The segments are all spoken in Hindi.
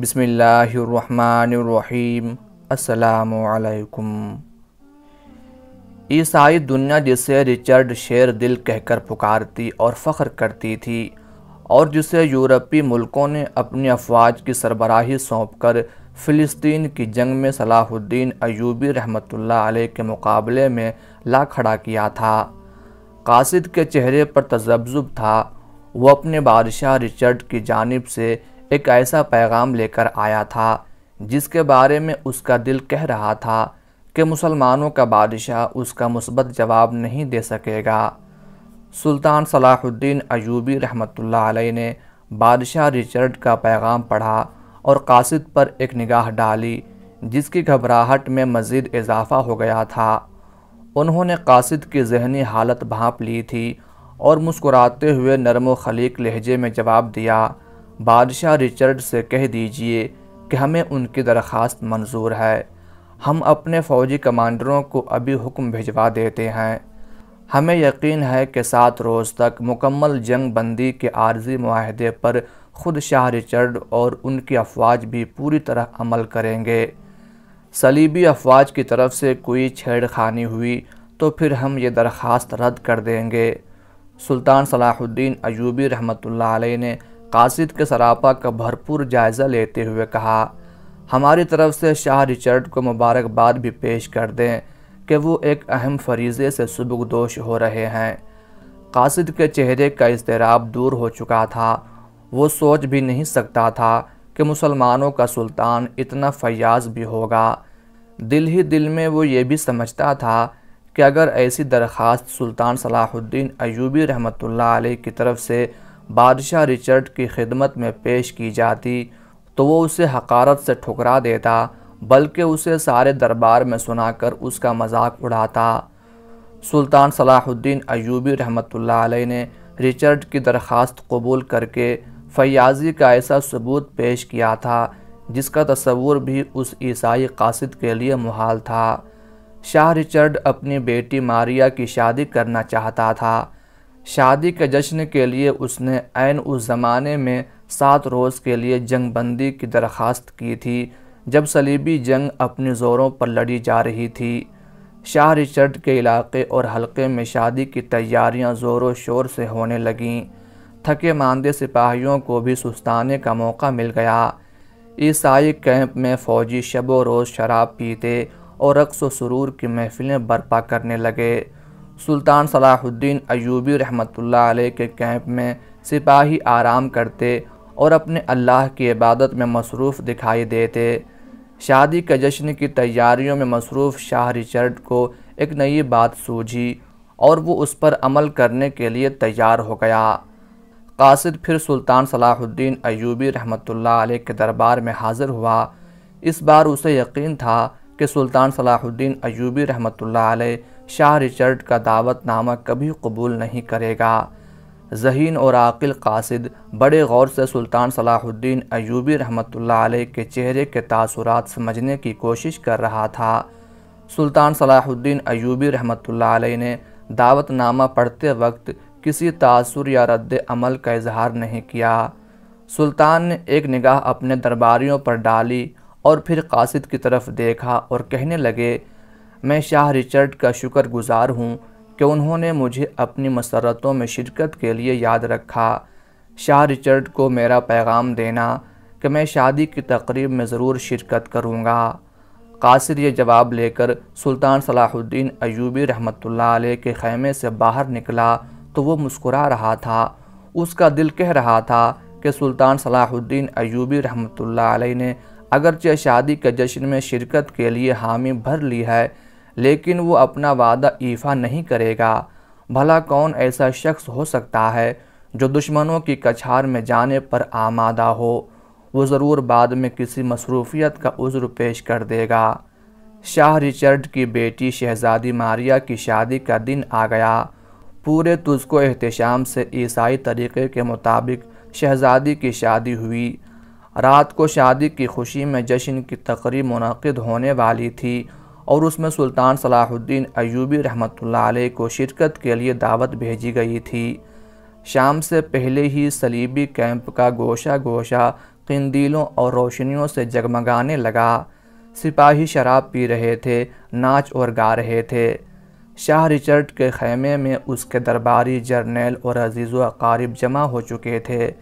बिस्मिल्लाहिर्रहमानिर्रहीम अस्सलामुअलैकुम ईसाई दुनिया जिसे रिचर्ड शेर दिल कहकर पुकारती और फ़ख्र करती थी और जिसे यूरोपी मुल्कों ने अपनी अफवाज की सरबराही सौंप कर फ़िलिस्तीन की जंग में सलाहुद्दीन अयूबी रहमतुल्लाह अलैह के मुकाबले में ला खड़ा किया था कासिद के चेहरे पर तजब्जुब था वो अपने बादशाह रिचर्ड की जानब से एक ऐसा पैगाम लेकर आया था जिसके बारे में उसका दिल कह रहा था कि मुसलमानों का बादशाह उसका मुस्बत जवाब नहीं दे सकेगा सुल्तान सलाहुद्दीन अयूबी रहमतुल्लाह अलैह ने बादशाह रिचर्ड का पैगाम पढ़ा और कासिद पर एक निगाह डाली जिसकी घबराहट में मज़ीद इजाफा हो गया था उन्होंने कासिद की जहनी हालत भाँप ली थी और मुस्कुराते हुए नरम खलीक लहजे में जवाब दिया बादशाह रिचर्ड से कह दीजिए कि हमें उनकी दरख्वास्त मंजूर है हम अपने फ़ौजी कमांडरों को अभी हुक्म भिजवा देते हैं हमें यकीन है कि सात रोज़ तक मुकम्मल जंग बंदी के आर्जी माहदे पर ख़ुद शाह रिचर्ड और उनकी अफवाज भी पूरी तरह अमल करेंगे सलीबी अफवाज की तरफ से कोई छेड़खानी हुई तो फिर हम ये दरख्वास्त रद्द कर देंगे सुल्तान सलाहुद्दीन अयूबी रहमतुल्लाह अलैह ने कासिद के सरापा का भरपूर जायज़ा लेते हुए कहा हमारी तरफ से शाह रिचर्ड को मुबारकबाद भी पेश कर दें कि वो एक अहम फरीज़े से सबकदोश हो रहे हैं कासिद के चेहरे का इसतराब दूर हो चुका था वो सोच भी नहीं सकता था कि मुसलमानों का सुल्तान इतना फयाज भी होगा दिल ही दिल में वो ये भी समझता था कि अगर ऐसी दरख्वास्त सुल्तान सलाहुद्दीन अयूबी रहमतुल्लाह अलैह की तरफ से बादशाह रिचर्ड की खिदमत में पेश की जाती तो वो उसे हकारत से ठुकरा देता बल्कि उसे सारे दरबार में सुनाकर उसका मजाक उड़ाता सुल्तान सलाहुद्दीन अयूबी रहमत ने रिचर्ड की दरख्वास्त कबूल करके फयाजी का ऐसा सबूत पेश किया था जिसका तस्वूर भी उस ईसाई कासिद के लिए मुहाल था शाह रिचर्ड अपनी बेटी मारिया की शादी करना चाहता था शादी के जश्न के लिए उसने ऐन उस ज़माने में सात रोज़ के लिए जंग बंदी की दरख्वास्त की थी जब सलीबी जंग अपने ज़ोरों पर लड़ी जा रही थी शाह रिचर्ड के इलाके और हलके में शादी की तैयारियां ज़ोरों शोर से होने लगीं थके मानदे सिपाहियों को भी सुस्ताने का मौका मिल गया ईसाई कैंप में फ़ौजी शबो रोज़ शराब पीते और रक्स व सुरूर की महफिलें बर्पा करने लगे सुल्तान सलाहुद्दीन अयूबी रहमतुल्लाह अलैह के कैंप में सिपाही आराम करते और अपने अल्लाह की इबादत में मसरूफ़ दिखाई देते शादी के जश्न की तैयारियों में मसरूफ़ शाह रिचर्ड को एक नई बात सूझी और वो उस पर अमल करने के लिए तैयार हो गया कासिद फिर सुल्तान सलाहुद्दीन अयूबी रहमतुल्लाह अलैह के दरबार में हाज़िर हुआ इस बार उसे यकीन था कि सुल्तान सलाहुद्दीन अयूबी रहमतुल्लाह अलैह शाह रिचर्ड का दावतनामा कभी कबूल नहीं करेगा जहीन और आकिल कासिद बड़े गौर से सुल्तान सलाहुद्दीन अयूबी रहमत के चेहरे के तासुरात समझने की कोशिश कर रहा था सुल्तान सलाहुद्दीन अयूबी रहमत ने दावतनामा पढ़ते वक्त किसी तासुर या रद्द अमल का इजहार नहीं किया सुल्तान ने एक निगाह अपने दरबारियों पर डाली और फिर कासिद की तरफ देखा और कहने लगे मैं शाह रिचर्ड का शुक्र गुज़ार हूँ कि उन्होंने मुझे अपनी मसरतों में शिरकत के लिए याद रखा शाह रिचर्ड को मेरा पैगाम देना कि मैं शादी की तकरीब में ज़रूर शिरकत करूँगा कासिर ये जवाब लेकर सुल्तान सलाहुद्दीन अयूबी रहमतुल्लाह अलैह के खैमे से बाहर निकला तो वो मुस्कुरा रहा था उसका दिल कह रहा था कि सुल्तान सलाहुद्दीन अयूबी रहमतुल्लाह अलैह ने अगरचे शादी के जश्न में शिरकत के लिए हामी भर ली है लेकिन वो अपना वादा ईफा नहीं करेगा भला कौन ऐसा शख्स हो सकता है जो दुश्मनों की कछार में जाने पर आमादा हो वो ज़रूर बाद में किसी मसरूफियत का उज़्र पेश कर देगा शाह रिचर्ड की बेटी शहजादी मारिया की शादी का दिन आ गया पूरे तुझको एहतशाम से ईसाई तरीक़े के मुताबिक शहजादी की शादी हुई रात को शादी की खुशी में जश्न की तकरीब मनद होने वाली थी और उसमें सुल्तान सलाहुद्दीन अयूबी रहमत अलैह को शिरकत के लिए दावत भेजी गई थी शाम से पहले ही सलीबी कैंप का गोशा गोशा कंदीलों और रोशनियों से जगमगाने लगा सिपाही शराब पी रहे थे नाच और गा रहे थे शाह रिचर्ड के खैमे में उसके दरबारी जर्नेल और अजीज़ अकारीब जमा हो चुके थे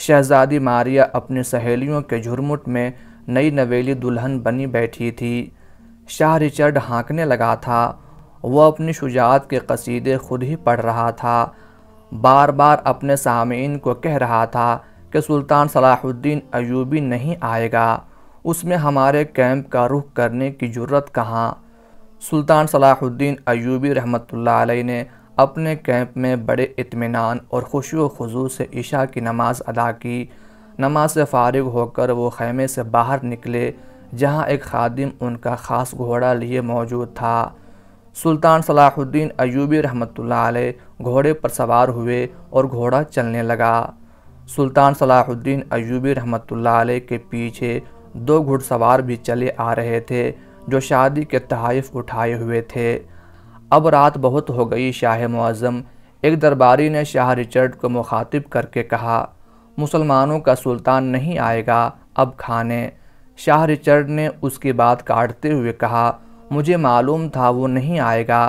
शहजादी मारिया अपनी सहेलियों के झुरमुट में नई नवेली दुल्हन बनी बैठी थी शाह रिचर्ड हाँकने लगा था वह अपनी शुजात के कसीदे खुद ही पढ़ रहा था बार बार अपने सामीन को कह रहा था कि सुल्तान सलाहुद्दीन अयूबी नहीं आएगा उसमें हमारे कैंप का रुख करने की जरूरत कहाँ सुल्तान सलाहुद्दीन अयूबी रहमतुल्लाह अलैह ने अपने कैंप में बड़े इत्मीनान और खुशी खजू से ईशा की नमाज़ अदा की नमाज से फारग होकर वो खैमे से बाहर निकले जहाँ एक खादिम उनका ख़ास घोड़ा लिए मौजूद था सुल्तान सलाहुद्दीन अयूबी रहमत घोड़े पर सवार हुए और घोड़ा चलने लगा सुल्तान सलाहुद्दीन अयूबी रहमत के पीछे दो घुड़सवार भी चले आ रहे थे जो शादी के तहफ़ उठाए हुए थे अब रात बहुत हो गई शाह मुआज़म एक दरबारी ने शाह रिचर्ड को मुखातिब करके कहा मुसलमानों का सुल्तान नहीं आएगा अब खाने शाह रिचर्ड ने उसकी बात काटते हुए कहा मुझे मालूम था वो नहीं आएगा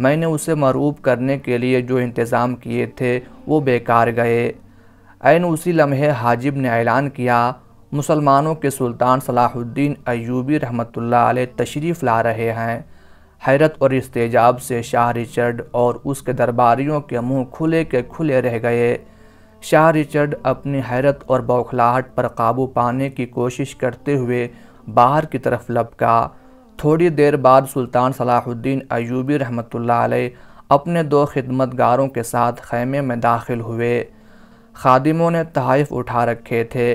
मैंने उसे मरूब करने के लिए जो इंतज़ाम किए थे वो बेकार गए ऐन उसी लम्हे हाजिब ने ऐलान किया मुसलमानों के सुल्तान सलाहुद्दीन अयूबी रहमतुल्लाह अलैह तशरीफ़ ला रहे हैं हैरत और इस्तेजाब से शाह रिचर्ड और उसके दरबारियों के मुंह खुले के खुले रह गए शाह रिचर्ड अपनी हैरत और बौखलाहट पर काबू पाने की कोशिश करते हुए बाहर की तरफ लपका थोड़ी देर बाद सुल्तान सलाहुद्दीन अयूबी रहमत अपने दो खिदमतगारों के साथ खैमे में दाखिल हुए खादिमों ने तहाइफ उठा रखे थे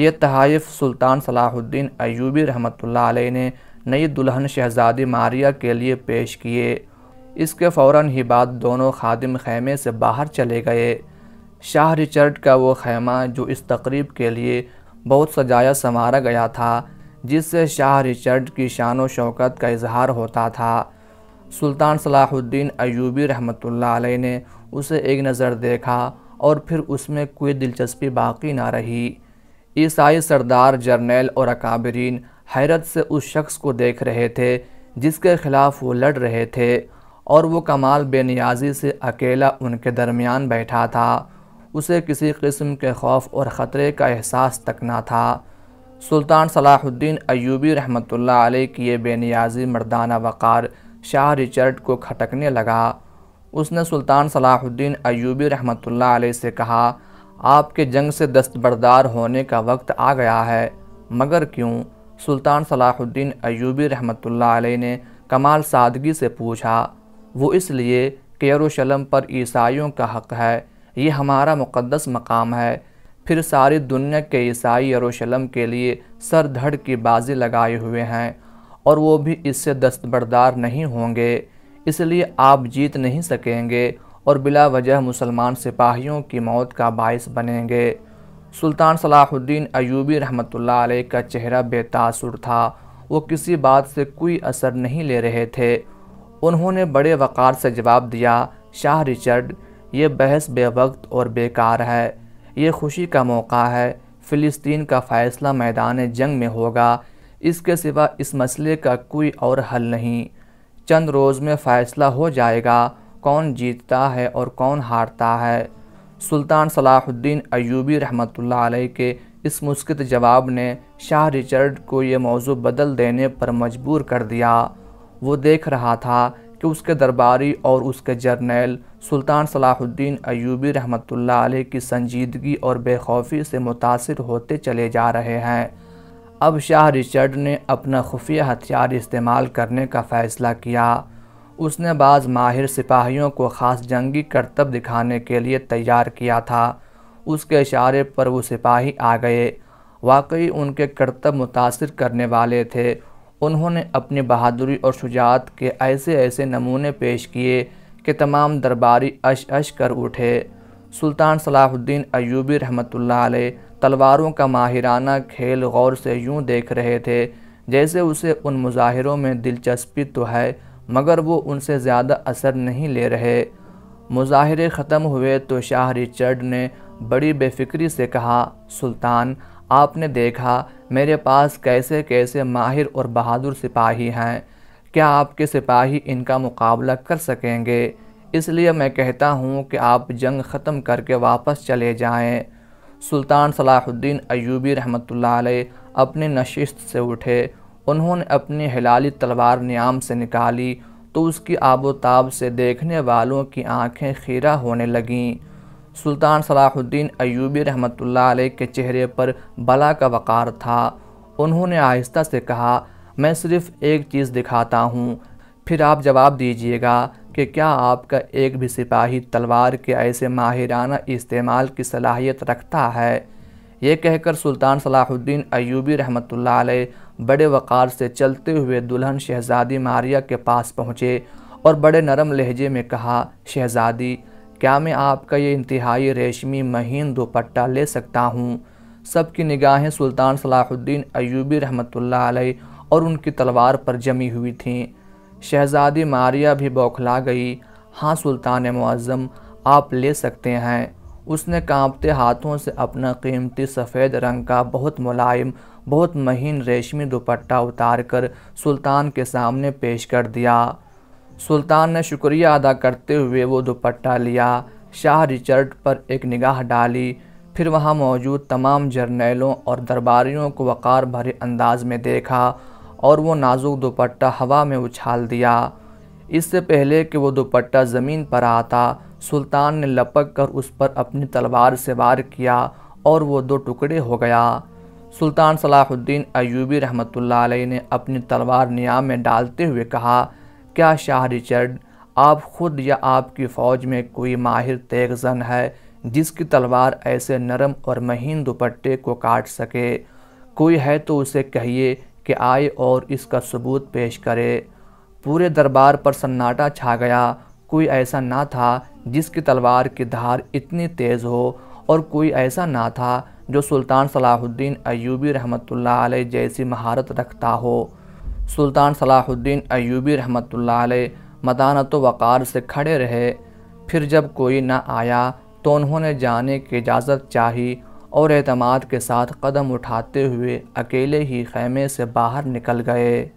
ये तहाइफ सुल्तान सलाहुद्दीन अयूबी रहमत ने नई दुल्हन शहजादी मारिया के लिए पेश किए इसके फ़ौर ही बाद दोनों खादिम खैमे से बाहर चले गए शाह रिचर्ड का वो खैमा जो इस तकरीब के लिए बहुत सजाया संवारा गया था जिससे शाह रिचर्ड की शान व शौकत का इजहार होता था सुल्तान सलाहुद्दीन अयूबी रहमतुल्लाह अलैह ने उसे एक नज़र देखा और फिर उसमें कोई दिलचस्पी बाकी ना रही ईसाई सरदार जर्नैल और अकाबरीन हैरत से उस शख्स को देख रहे थे जिसके खिलाफ वो लड़ रहे थे और वो कमाल बेनियाजी से अकेला उनके दरमियान बैठा था उसे किसी किस्म के खौफ और ख़तरे का एहसास तक ना था सुल्तान सलाहुद्दीन अयूबी रहमत आलि की ये बेनियाजी मर्दाना वक़ार शाह रिचर्ड को खटकने लगा उसने सुल्तान सलाहुद्दीन अयूबी रहमत आलि से कहा आपके जंग से दस्तबरदार होने का वक्त आ गया है मगर क्यों सुल्तान सलाहुद्दीन अयूबी रहमत आलि ने कमाल सादगी से पूछा वो इसलिए कि पर ईसाइयों का हक़ है ये हमारा मुक़दस मकाम है फिर सारी दुनिया के ईसाई यरूशलम के लिए सर धड़ की बाजी लगाए हुए हैं और वो भी इससे दस्तबरदार नहीं होंगे इसलिए आप जीत नहीं सकेंगे और बिला वजह मुसलमान सिपाहियों की मौत का बायस बनेंगे सुल्तान सलाहुद्दीन अयूबी रहमतुल्लाह अलैह का चेहरा बेतासुर था वो किसी बात से कोई असर नहीं ले रहे थे उन्होंने बड़े वक़ार से जवाब दिया शाह रिचर्ड ये बहस वक्त और बेकार है ये खुशी का मौका है फ़िलिस्तीन का फ़ैसला मैदान जंग में होगा इसके सिवा इस मसले का कोई और हल नहीं चंद रोज़ में फ़ैसला हो जाएगा कौन जीतता है और कौन हारता है सुल्तान सलाहुद्दीन अयूबी रहमतुल्लाह अलैह के इस मुस्कित जवाब ने शाह रिचर्ड को ये मौजू बदल देने पर मजबूर कर दिया वो देख रहा था कि उसके दरबारी और उसके जर्नैल सुल्तान सलाहुद्दीन अयूबी रहमत अलैह की संजीदगी और बेखौफी से मुतासर होते चले जा रहे हैं अब शाह रिचर्ड ने अपना खुफिया हथियार इस्तेमाल करने का फ़ैसला किया उसने बाज़ माहिर सिपाहियों को ख़ास जंगी करतब दिखाने के लिए तैयार किया था उसके इशारे पर वो सिपाही आ गए वाकई उनके करतब मुतासर करने वाले थे उन्होंने अपनी बहादुरी और शुजात के ऐसे ऐसे नमूने पेश किए कि तमाम दरबारी अश अश कर उठे सुल्तान सलाहुद्दीन अयूबी रहमत तलवारों का माहिराना खेल गौर से यूं देख रहे थे जैसे उसे उन मुजाहिरों में दिलचस्पी तो है मगर वो उनसे ज़्यादा असर नहीं ले रहे मुजाहरे ख़त्म हुए तो शाह रिचर्ड ने बड़ी बेफिक्री से कहा सुल्तान आपने देखा मेरे पास कैसे कैसे माहिर और बहादुर सिपाही हैं क्या आपके सिपाही इनका मुकाबला कर सकेंगे इसलिए मैं कहता हूँ कि आप जंग ख़त्म करके वापस चले जाएं। सुल्तान सलाहुद्दीन अयूबी रहमत अपनी नशिस्त से उठे उन्होंने अपनी हिलाली तलवार नियाम से निकाली तो उसकी आबोताब से देखने वालों की आंखें खीरा होने लगीं सुल्तान सलाहुद्दीन अयूबी रहमत आ के चेहरे पर बला का वक़ार था उन्होंने आहिस्ता से कहा मैं सिर्फ़ एक चीज़ दिखाता हूँ फिर आप जवाब दीजिएगा कि क्या आपका एक भी सिपाही तलवार के ऐसे माहिराना इस्तेमाल की सलाहियत रखता है ये कहकर सुल्तान सलाहुद्दीन अयूबी रहमत अलैह बड़े वक़ार से चलते हुए दुल्हन शहज़ादी मारिया के पास पहुँचे और बड़े नरम लहजे में कहा शहज़ादी क्या मैं आपका ये इंतहाई रेशमी महीन दोपट्टा ले सकता हूँ सबकी निगाहें सुल्तान सलाहुद्दीन अयूबी रहमतुल्लाह अलैह और उनकी तलवार पर जमी हुई थीं शहजादी मारिया भी बौखला गई हाँ सुल्तान मज़म आप ले सकते हैं उसने कांपते हाथों से अपना कीमती सफ़ेद रंग का बहुत मुलायम बहुत महीन रेशमी दुपट्टा उतार कर सुल्तान के सामने पेश कर दिया सुल्तान ने शुक्रिया अदा करते हुए वो दुपट्टा लिया शाह रिचर्ड पर एक निगाह डाली फिर वहाँ मौजूद तमाम जर्नेलों और दरबारियों को वक़ार भरे अंदाज में देखा और वो नाजुक दुपट्टा हवा में उछाल दिया इससे पहले कि वो दुपट्टा ज़मीन पर आता सुल्तान ने लपक कर उस पर अपनी तलवार से वार किया और वो दो टुकड़े हो गया सुल्तान सलाहुद्दीन अयूबी रहमतुल्लाह अलैह ने अपनी तलवार नियाम में डालते हुए कहा क्या शाह रिचर्ड आप खुद या आपकी फ़ौज में कोई माहिर तेगजन है जिसकी तलवार ऐसे नरम और महीन दुपट्टे को काट सके कोई है तो उसे कहिए कि आए और इसका सबूत पेश करे पूरे दरबार पर सन्नाटा छा गया कोई ऐसा ना था जिसकी तलवार की धार इतनी तेज़ हो और कोई ऐसा ना था जो सुल्तान सलाहुद्दीन अयूबी रहमतुल्लाह अलैह जैसी महारत रखता हो सुल्तान सलाहुद्दीन अयूबी रहमत मदानत वक़ार से खड़े रहे फिर जब कोई न आया तो उन्होंने जाने की इजाज़त चाही और अतमाद के साथ कदम उठाते हुए अकेले ही खैमे से बाहर निकल गए